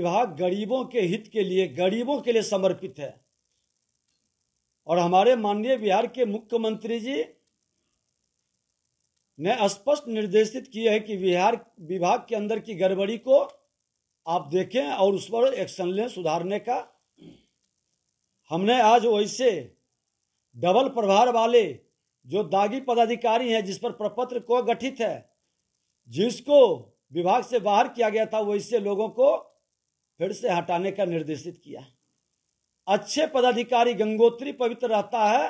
विभाग गरीबों के हित के लिए गरीबों के लिए समर्पित है और हमारे माननीय बिहार के मुख्यमंत्री जी ने स्पष्ट निर्देशित किया है कि बिहार विभाग के अंदर की गड़बड़ी को आप देखें और उस पर एक्शन लें सुधारने का हमने आज वैसे डबल प्रभार वाले जो दागी पदाधिकारी हैं जिस पर प्रपत्र को गठित है जिसको विभाग से बाहर किया गया था वैसे लोगों को फिर से हटाने का निर्देशित किया अच्छे पदाधिकारी गंगोत्री पवित्र रहता है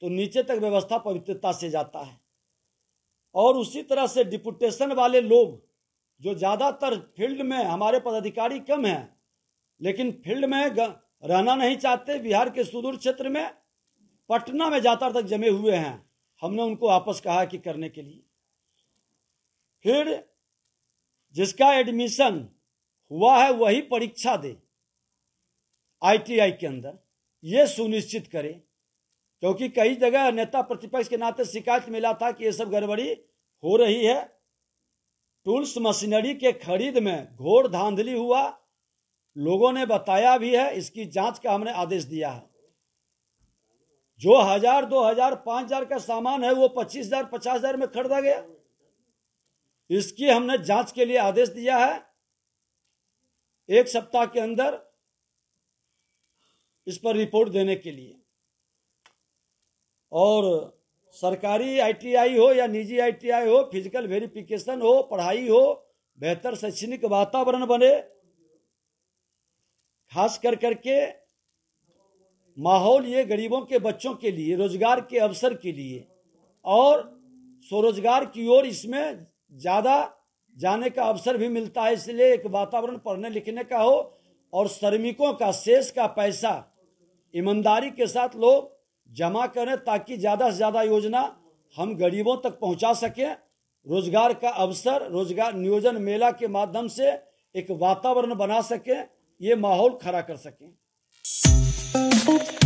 तो नीचे तक व्यवस्था पवित्रता से जाता है और उसी तरह से डिपुटेशन वाले लोग जो ज़्यादातर फील्ड में हमारे पदाधिकारी कम हैं लेकिन फील्ड में रहना नहीं चाहते बिहार के सुदूर क्षेत्र में पटना में ज्यादातर तक जमे हुए हैं हमने उनको वापस कहा कि करने के लिए फिर जिसका एडमिशन हुआ है वही परीक्षा दे आईटीआई के अंदर ये सुनिश्चित करे क्योंकि कई जगह नेता प्रतिपक्ष के नाते शिकायत मिला था कि ये सब गड़बड़ी हो रही है टूल्स मशीनरी के खरीद में घोर धांधली हुआ लोगों ने बताया भी है इसकी जांच का हमने आदेश दिया है जो हजार दो हजार पांच हजार का सामान है वो पच्चीस हजार पचास हजार में खरीदा गया इसकी हमने जांच के लिए आदेश दिया है एक सप्ताह के अंदर इस पर रिपोर्ट देने के लिए और सरकारी आईटीआई हो या निजी आईटीआई हो फिजिकल वेरिफिकेशन हो पढ़ाई हो बेहतर शैक्षणिक वातावरण बने खास कर करके माहौल ये गरीबों के बच्चों के लिए रोजगार के अवसर के लिए और स्वरोजगार की ओर इसमें ज़्यादा जाने का अवसर भी मिलता है इसलिए एक वातावरण पढ़ने लिखने का हो और श्रमिकों का शेष का पैसा ईमानदारी के साथ लोग जमा करें ताकि ज़्यादा से ज़्यादा योजना हम गरीबों तक पहुंचा सकें रोजगार का अवसर रोजगार नियोजन मेला के माध्यम से एक वातावरण बना सकें ये माहौल खड़ा कर सकें